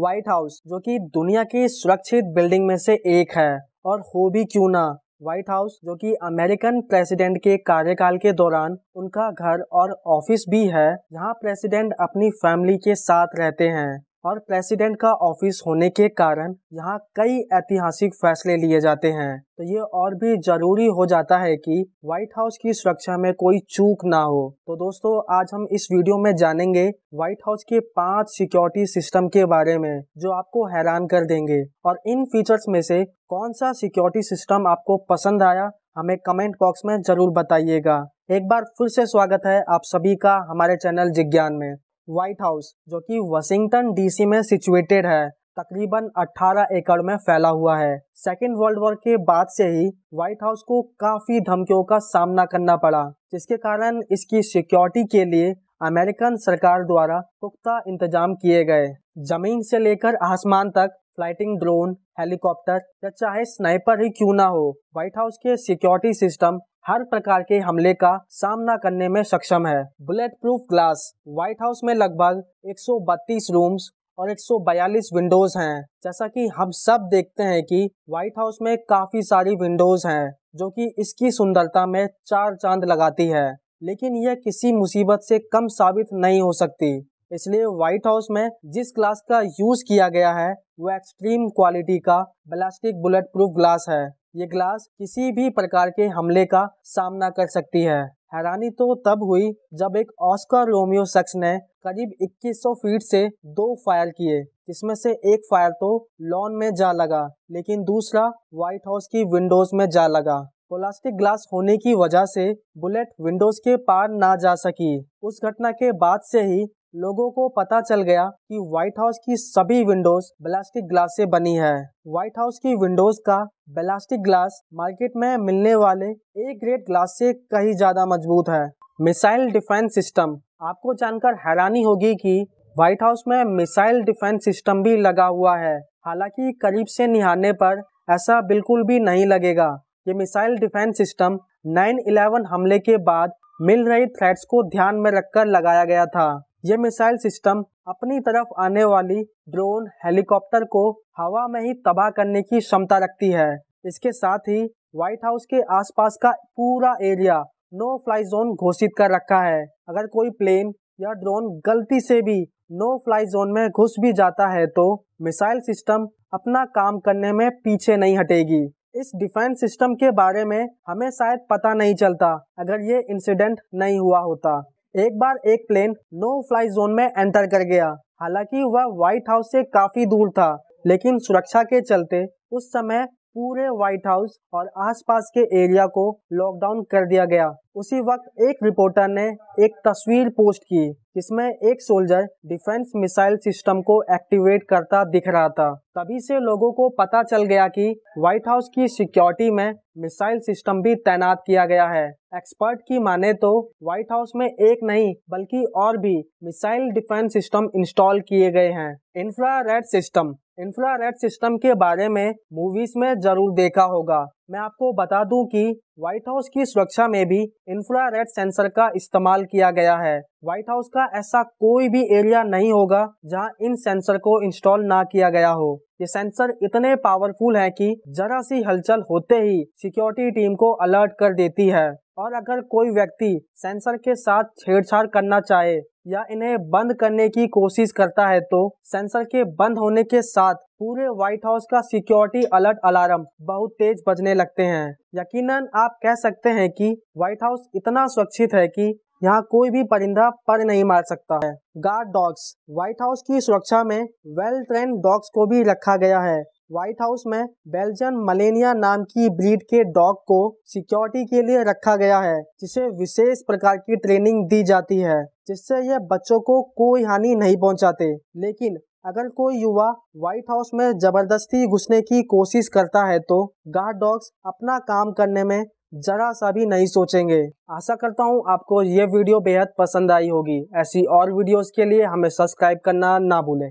white house जो कि दुनिया की सुरक्षित बिल्डिंग में से एक है और हो भी क्यों ना व्हाइट हाउस जो कि अमेरिकन प्रेसिडेंट के कार्यकाल के दौरान उनका घर और ऑफिस भी है जहां प्रेसिडेंट अपनी फैमिली के साथ रहते हैं और प्रेसिडेंट का ऑफिस होने के कारण यहाँ कई ऐतिहासिक फैसले लिए जाते हैं तो ये और भी जरूरी हो जाता है कि व्हाइट हाउस की सुरक्षा में कोई चूक ना हो तो दोस्तों आज हम इस वीडियो में जानेंगे व्हाइट हाउस के पांच सिक्योरिटी सिस्टम के बारे में जो आपको हैरान कर देंगे और इन फीचर्स में से कौन सा सिक्योरिटी सिस्टम आपको पसंद आया हमें कमेंट बॉक्स में जरूर बताइएगा एक बार फिर से स्वागत है आप सभी का हमारे चैनल जिज्ञान में व्हाइट हाउस जो कि वाशिंगटन डीसी में सिचुएटेड है तकरीबन 18 एकड़ में फैला हुआ है सेकेंड वर्ल्ड वॉर के बाद से ही व्हाइट हाउस को काफी धमकियों का सामना करना पड़ा जिसके कारण इसकी सिक्योरिटी के लिए अमेरिकन सरकार द्वारा पुख्ता इंतजाम किए गए जमीन से लेकर आसमान तक फ्लाइटिंग ड्रोन हेलीकॉप्टर या चाहे स्नाइपर ही क्यों ना हो व्हाइट हाउस के सिक्योरिटी सिस्टम हर प्रकार के हमले का सामना करने में सक्षम है bulletproof glass White House में लगभग 132 रूम्स और 142 विंडोज हैं जैसा कि हम सब देखते हैं कि व्हाइट हाउस में काफी सारी विंडोज हैं जो कि इसकी सुंदरता में चार चांद लगाती है लेकिन यह किसी मुसीबत से कम साबित नहीं हो सकती इसलिए व्हाइट हाउस में जिस ग्लास का यूज किया गया है वो एक्सट्रीम क्वालिटी का ब्लास्टिक बुलेट प्रूफ ग्लास है ये ग्लास किसी भी प्रकार के हमले का सामना कर सकती है हैरानी तो तब हुई जब एक ऑस्कर रोमियो शख्स ने करीब 2100 फीट से दो फायर किए जिसमें से एक फायर तो लॉन में जा लगा लेकिन दूसरा व्हाइट हाउस की विंडोज में जा लगा प्लास्टिक ग्लास होने की वजह से बुलेट विंडोज के पार ना जा सकी उस घटना के बाद से ही लोगों को पता चल गया कि व्हाइट हाउस की सभी विंडोज ब्लास्टिक ग्लास से बनी है व्हाइट हाउस की विंडोज का ब्लास्टिक ग्लास मार्केट में मिलने वाले ए ग्रेड ग्लास से कहीं ज्यादा मजबूत है मिसाइल डिफेंस सिस्टम आपको जानकर हैरानी होगी कि व्हाइट हाउस में मिसाइल डिफेंस सिस्टम भी लगा हुआ है हालांकि करीब से निहारने पर ऐसा बिल्कुल भी नहीं लगेगा ये मिसाइल डिफेंस सिस्टम 9/11 हमले के बाद मिल रही थ्रेट्स को ध्यान में रखकर लगाया गया था ये मिसाइल सिस्टम अपनी तरफ आने वाली ड्रोन हेलीकॉप्टर को हवा में ही तबाह करने की क्षमता रखती है इसके साथ ही व्हाइट हाउस के आसपास का पूरा एरिया नो फ्लाई जोन घोषित कर रखा है अगर कोई प्लेन या ड्रोन गलती से भी नो फ्लाई जोन में घुस भी जाता है तो मिसाइल सिस्टम अपना काम करने में पीछे नहीं हटेगी इस डिफेंस सिस्टम के बारे में हमें शायद पता नहीं चलता अगर ये इंसिडेंट नहीं हुआ होता एक बार एक प्लेन नो फ्लाई जोन में एंटर कर गया हालांकि वह व्हाइट हाउस से काफी दूर था लेकिन सुरक्षा के चलते उस समय पूरे व्हाइट हाउस और आसपास के एरिया को लॉकडाउन कर दिया गया उसी वक्त एक रिपोर्टर ने एक तस्वीर पोस्ट की जिसमें एक सोल्जर डिफेंस मिसाइल सिस्टम को एक्टिवेट करता दिख रहा था तभी से लोगों को पता चल गया कि व्हाइट हाउस की सिक्योरिटी में मिसाइल सिस्टम भी तैनात किया गया है एक्सपर्ट की माने तो व्हाइट हाउस में एक नहीं बल्कि और भी मिसाइल डिफेंस सिस्टम इंस्टॉल किए गए हैं इंफ्रा सिस्टम इन्फ्रारेड सिस्टम के बारे में मूवीज में जरूर देखा होगा मैं आपको बता दूं कि व्हाइट हाउस की सुरक्षा में भी इंफ्रारेड सेंसर का इस्तेमाल किया गया है व्हाइट हाउस का ऐसा कोई भी एरिया नहीं होगा जहां इन सेंसर को इंस्टॉल ना किया गया हो ये सेंसर इतने पावरफुल हैं कि जरा सी हलचल होते ही सिक्योरिटी टीम को अलर्ट कर देती है और अगर कोई व्यक्ति सेंसर के साथ छेड़छाड़ करना चाहे या इन्हें बंद करने की कोशिश करता है तो सेंसर के बंद होने के साथ पूरे व्हाइट हाउस का सिक्योरिटी अलर्ट अलार्म बहुत तेज बजने लगते हैं यकीनन आप कह सकते हैं कि व्हाइट हाउस इतना सुरक्षित है कि यहाँ कोई भी परिंदा पर नहीं मार सकता है गार्ड डॉग्स व्हाइट हाउस की सुरक्षा में वेल ट्रेन डॉग्स को भी रखा गया है व्हाइट हाउस में बेल्जियन मलेनिया नाम की ब्रीड के डॉग को सिक्योरिटी के लिए रखा गया है जिसे विशेष प्रकार की ट्रेनिंग दी जाती है जिससे यह बच्चों को कोई हानि नहीं पहुंचाते लेकिन अगर कोई युवा व्हाइट हाउस में जबरदस्ती घुसने की कोशिश करता है तो गार्ड डॉग्स अपना काम करने में जरा सा भी नहीं सोचेंगे आशा करता हूँ आपको ये वीडियो बेहद पसंद आई होगी ऐसी और वीडियोस के लिए हमें सब्सक्राइब करना ना भूलें